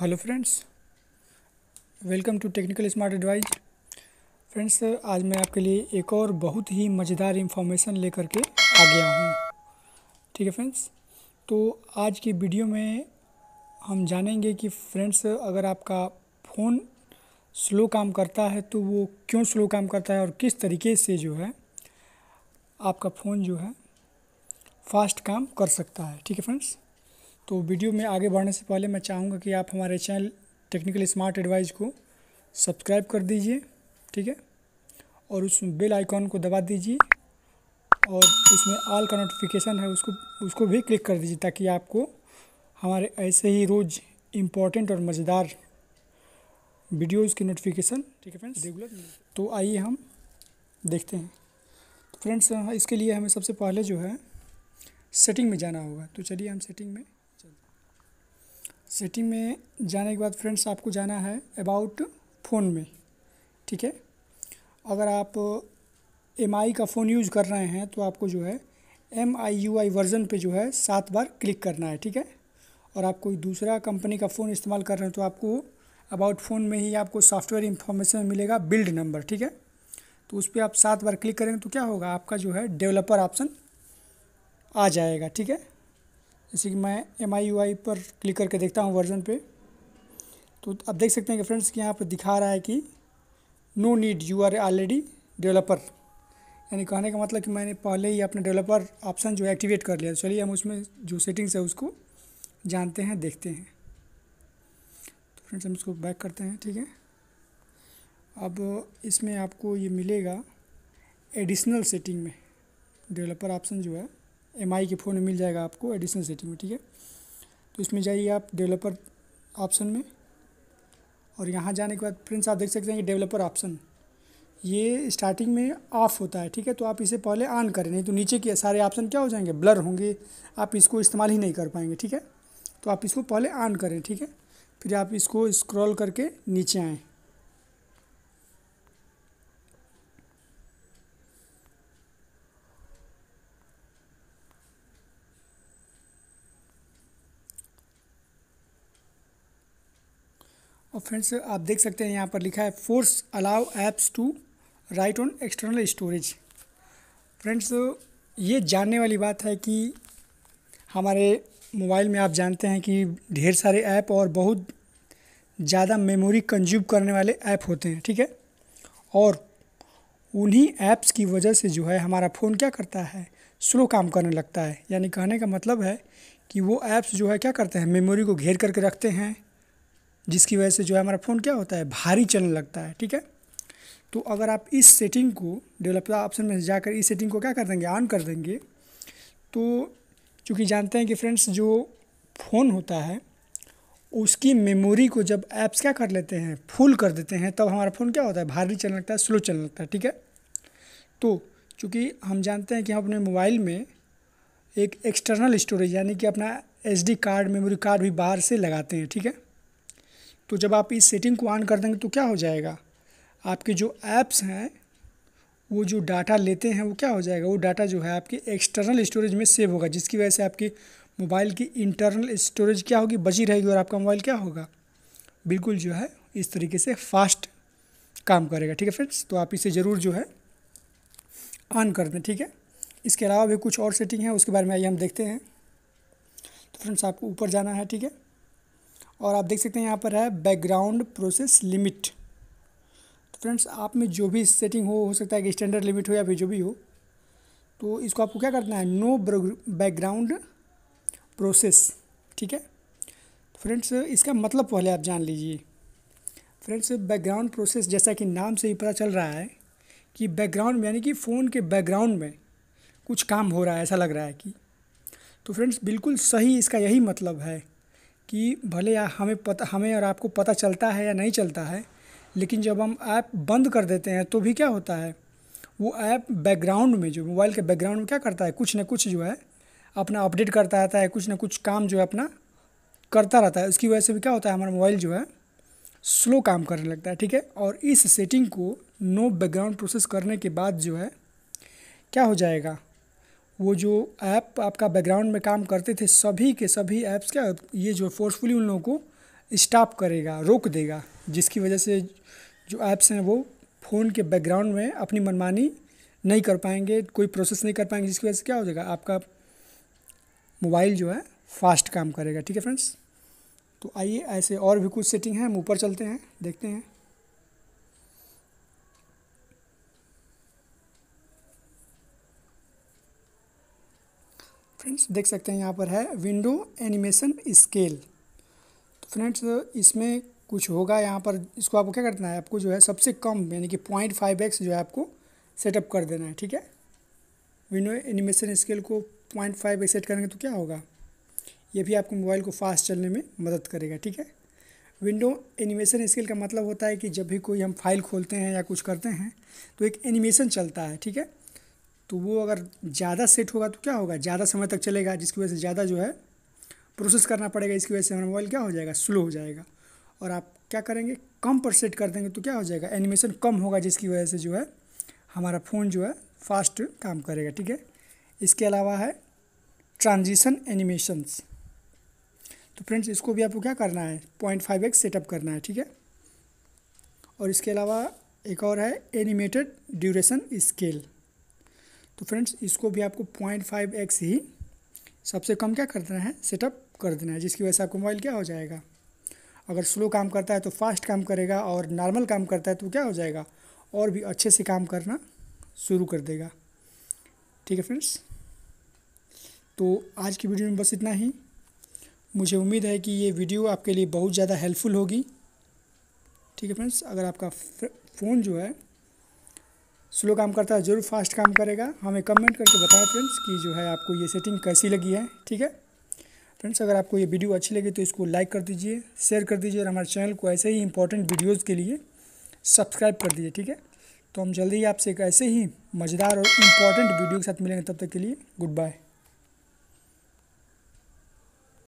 hello friends welcome to technical smart advice friends आज मैं आपके लिए एक और बहुत ही मज़ेदार इन्फॉर्मेशन लेकर के आ गया हूँ ठीक है फ्रेंड्स तो आज की वीडियो में हम जानेंगे कि फ्रेंड्स अगर आपका फ़ोन स्लो काम करता है तो वो क्यों स्लो काम करता है और किस तरीके से जो है आपका फ़ोन जो है फास्ट काम कर सकता है ठीक है फ्रेंड्स तो वीडियो में आगे बढ़ने से पहले मैं चाहूँगा कि आप हमारे चैनल टेक्निकल स्मार्ट एडवाइज को सब्सक्राइब कर दीजिए ठीक है और उस बेल आइकॉन को दबा दीजिए और उसमें ऑल का नोटिफिकेशन है उसको उसको भी क्लिक कर दीजिए ताकि आपको हमारे ऐसे ही रोज़ इम्पॉर्टेंट और मज़ेदार वीडियोज़ की नोटिफिकेशन ठीक है फ्रेंड्स रेगुलर तो आइए हम देखते हैं तो फ्रेंड्स इसके लिए हमें सबसे पहले जो है सेटिंग में जाना होगा तो चलिए हम सेटिंग में सेटिंग में जाने के बाद फ्रेंड्स आपको जाना है अबाउट फ़ोन में ठीक है अगर आप एम का फ़ोन यूज़ कर रहे हैं तो आपको जो है M I U I version पर जो है सात बार क्लिक करना है ठीक है और आप कोई दूसरा कंपनी का फ़ोन इस्तेमाल कर रहे हैं तो आपको अबाउट फ़ोन में ही आपको सॉफ्टवेयर इन्फॉर्मेशन मिलेगा बिल्ड नंबर ठीक है तो उस पर आप सात बार क्लिक करेंगे तो क्या होगा आपका जो है डेवलपर ऑप्शन आ जाएगा ठीक है जैसे कि मैं एम आई यू आई पर क्लिक करके देखता हूँ वर्जन पे तो आप देख सकते हैं कि फ्रेंड्स कि यहाँ पर दिखा रहा है कि no need you are already developer यानी कहने का मतलब कि मैंने पहले ही अपना डेवलपर ऑप्शन जो है एक्टिवेट कर लिया चलिए हम उसमें जो सेटिंग्स है उसको जानते हैं देखते हैं तो फ्रेंड्स हम इसको बैक करते हैं ठीक है अब इसमें आपको ये मिलेगा एडिशनल सेटिंग में डेवलपर ऑप्शन जो है एम आई के फ़ोन में मिल जाएगा आपको एडिशनल सेटिंग में ठीक है तो इसमें जाइए आप डेवलपर ऑप्शन में और यहाँ जाने के बाद फ्रेंड्स आप देख सकते हैं कि डेवलपर ऑप्शन ये स्टार्टिंग में ऑफ़ होता है ठीक है तो आप इसे पहले ऑन करें नहीं तो नीचे के सारे ऑप्शन क्या हो जाएंगे ब्लर होंगे आप इसको इस्तेमाल ही नहीं कर पाएंगे ठीक है तो आप इसको पहले ऑन करें ठीक है फिर आप इसको स्क्रॉल करके नीचे आएँ और फ्रेंड्स आप देख सकते हैं यहाँ पर लिखा है force allow apps to write on external storage friends ये जानने वाली बात है कि हमारे मोबाइल में आप जानते हैं कि ढेर सारे ऐप और बहुत ज़्यादा मेमोरी कंज्यूम करने वाले ऐप होते हैं ठीक है और उन्हीं ऐप्स की वजह से जो है हमारा फ़ोन क्या करता है स्लो काम करने लगता है यानी कहने का मतलब है कि वो ऐप्स जो है क्या करते हैं मेमोरी को घेर करके रखते हैं जिसकी वजह से जो है हमारा फ़ोन क्या होता है भारी चलने लगता है ठीक है तो अगर आप इस सेटिंग को डेवलपर ऑप्शन में जाकर इस सेटिंग को क्या कर देंगे ऑन कर देंगे तो चूँकि जानते हैं कि फ्रेंड्स जो फ़ोन होता है उसकी मेमोरी को जब ऐप्स क्या कर लेते हैं फुल कर देते हैं तब तो हमारा फ़ोन क्या होता है भारी चलने लगता है स्लो चलने लगता है ठीक है तो चूँकि हम जानते हैं कि हम अपने मोबाइल में एक एक्सटर्नल स्टोरेज यानी कि अपना एसडी कार्ड मेमोरी कार्ड भी बाहर से लगाते हैं ठीक है तो जब आप इस सेटिंग को ऑन कर देंगे तो क्या हो जाएगा आपके जो ऐप्स हैं वो जो डाटा लेते हैं वो क्या हो जाएगा वो डाटा जो है आपके एक्सटर्नल स्टोरेज में सेव होगा जिसकी वजह से आपके मोबाइल की इंटरनल स्टोरेज क्या होगी बची रहेगी और आपका मोबाइल क्या होगा बिल्कुल जो है इस तरीके से फास्ट काम करेगा ठीक है फ्रेंड्स तो आप इसे ज़रूर जो है ऑन कर दें ठीक है इसके अलावा भी कुछ और सेटिंग है उसके बारे में आइए हम देखते हैं तो फ्रेंड्स आपको ऊपर जाना है ठीक है और आप देख सकते हैं यहाँ पर है बैकग्राउंड प्रोसेस लिमिट तो फ्रेंड्स आप में जो भी सेटिंग हो हो सकता है कि स्टैंडर्ड लिमिट हो या फिर जो भी हो तो इसको आपको क्या करना है नो बैकग्राउंड प्रोसेस ठीक है तो फ्रेंड्स इसका मतलब पहले आप जान लीजिए फ्रेंड्स बैकग्राउंड प्रोसेस जैसा कि नाम से ही पता चल रहा है कि बैकग्राउंड यानी कि फ़ोन के बैकग्राउंड में कुछ काम हो रहा है ऐसा लग रहा है कि तो फ्रेंड्स बिल्कुल सही इसका यही मतलब है कि भले या हमें पता हमें और आपको पता चलता है या नहीं चलता है लेकिन जब हम ऐप बंद कर देते हैं तो भी क्या होता है वो ऐप बैकग्राउंड में जो मोबाइल के बैकग्राउंड में क्या करता है कुछ ना कुछ जो है अपना अपडेट करता रहता है कुछ ना कुछ काम जो है अपना करता रहता है उसकी वजह से भी क्या होता है हमारा मोबाइल जो है स्लो काम करने लगता है ठीक है और इस सेटिंग को नो बैकग्राउंड प्रोसेस करने के बाद जो है क्या हो जाएगा वो जो ऐप आपका बैकग्राउंड में काम करते थे सभी के सभी ऐप्स क्या ये जो फोर्सफुली उन लोगों को स्टॉप करेगा रोक देगा जिसकी वजह से जो ऐप्स हैं वो फ़ोन के बैकग्राउंड में अपनी मनमानी नहीं कर पाएंगे कोई प्रोसेस नहीं कर पाएंगे जिसकी वजह से क्या हो जाएगा आपका मोबाइल जो है फास्ट काम करेगा ठीक है फ्रेंड्स तो आइए ऐसे और भी कुछ सेटिंग हैं हम ऊपर चलते हैं देखते हैं फ्रेंड्स देख सकते हैं यहाँ पर है विंडो एनिमेशन स्केल तो फ्रेंड्स इसमें कुछ होगा यहाँ पर इसको आपको क्या करना है आपको जो है सबसे कम यानी कि पॉइंट फाइव एक्स जो है आपको सेटअप कर देना है ठीक है विंडो एनिमेशन स्केल को पॉइंट फाइव एक्स सेट करेंगे तो क्या होगा ये भी आपको मोबाइल को फास्ट चलने में मदद करेगा ठीक है विंडो एनिमेशन स्केल का मतलब होता है कि जब भी कोई हम फाइल खोलते हैं या कुछ करते हैं तो एक एनिमेशन चलता है ठीक है तो वो अगर ज़्यादा सेट होगा तो क्या होगा ज़्यादा समय तक चलेगा जिसकी वजह से ज़्यादा जो है प्रोसेस करना पड़ेगा इसकी वजह से हमारा मोबाइल क्या हो जाएगा स्लो हो जाएगा और आप क्या करेंगे कम पर सेट कर देंगे तो क्या हो जाएगा एनिमेशन कम होगा जिसकी वजह से जो है हमारा फ़ोन जो है फास्ट काम करेगा ठीक है इसके अलावा है ट्रांजिशन एनिमेशंस तो फ्रेंड्स इसको भी आपको क्या करना है पॉइंट फाइव एक्स सेटअप करना है ठीक है और इसके अलावा एक और है एनिमेटेड ड्यूरेशन स्केल तो फ्रेंड्स इसको भी आपको पॉइंट फाइव एक्स ही सबसे कम क्या कर देना है सेटअप कर देना है जिसकी वजह से आपका मोबाइल क्या हो जाएगा अगर स्लो काम करता है तो फास्ट काम करेगा और नॉर्मल काम करता है तो क्या हो जाएगा और भी अच्छे से काम करना शुरू कर देगा ठीक है फ्रेंड्स तो आज की वीडियो में बस इतना ही मुझे उम्मीद है कि ये वीडियो आपके लिए बहुत ज़्यादा हेल्पफुल होगी ठीक है फ्रेंड्स अगर आपका फ़ोन जो है स्लो काम करता है ज़रूर फास्ट काम करेगा हमें कमेंट करके बताएं फ्रेंड्स कि जो है आपको ये सेटिंग कैसी लगी है ठीक है फ्रेंड्स अगर आपको ये वीडियो अच्छी लगी तो इसको लाइक कर दीजिए शेयर कर दीजिए और हमारे चैनल को ऐसे ही इंपॉर्टेंट वीडियोज़ के लिए सब्सक्राइब कर दीजिए ठीक है तो हम जल्दी ही आपसे एक ऐसे ही मज़ेदार और इम्पॉर्टेंट वीडियो के साथ मिलेंगे तब तक के लिए गुड बाय